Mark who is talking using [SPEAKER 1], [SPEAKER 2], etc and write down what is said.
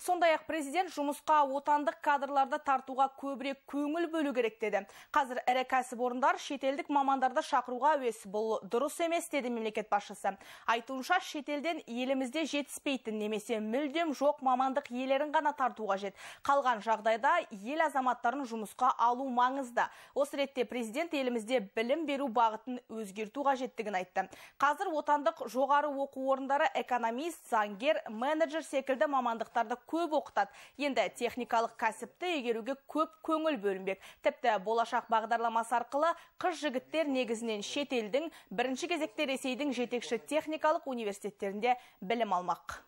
[SPEAKER 1] сондай ақ президент жұмысқа отандық кадрларды тартуға көбірек көңіл бөлу керек деді қазір ірі кәсіпорындар шетелдік мамандарды шақыруға әуес бұл дұрыс емес деді мемлекет басшысы айтуынша шетелден елімізде жетіспейтін немесе мүлдем жоқ мамандық иелерін ғана тарту қажет қалған жағдайда ел азаматтарын жұмысқа алу маңызды осы ретте президент елімізде білім беру бағытын өзгерту қажеттігін айтты қазір отандық жоғары оқу орындары экономист заңгер менеджер секілді мамандықтарды көп оқытады енді техникалық кәсіпті игеруге көп көңіл бөлінбек тіпті болашақ бағдарламасы арқылы қыз жігіттер негізінен шетелдің бірінші кезекте ресейдің жетекші техникалық университеттерінде білім алмақ